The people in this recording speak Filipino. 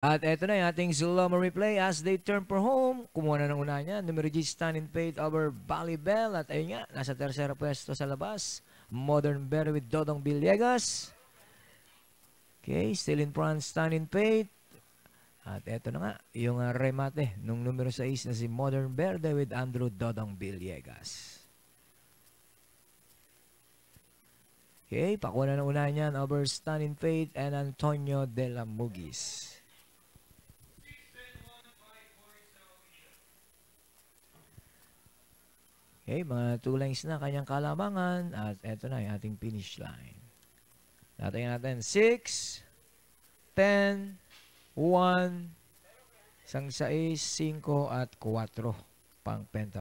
At eto na yung ating Zulama replay as they turn for home. Kumuha na ng una niya. Numerigis Stan in Faith over Bell. At ayun nga, nasa tercera pwesto sa labas. Modern Bear with Dodong Villegas. Okay, still in front, Stan in Faith. At eto na nga, yung ah, remate nung numero 6 na si Modern Verde with Andrew Dodong Villegas. Okay, pakuha na ng una niyan over Stan in Faith and Antonio de la Mugis. Okay, mga 2 lines na kanyang kalamangan at eto na yung ating finish line. Natin natin 6, 10, 1, 1, 6, 5 at 4 pang penta.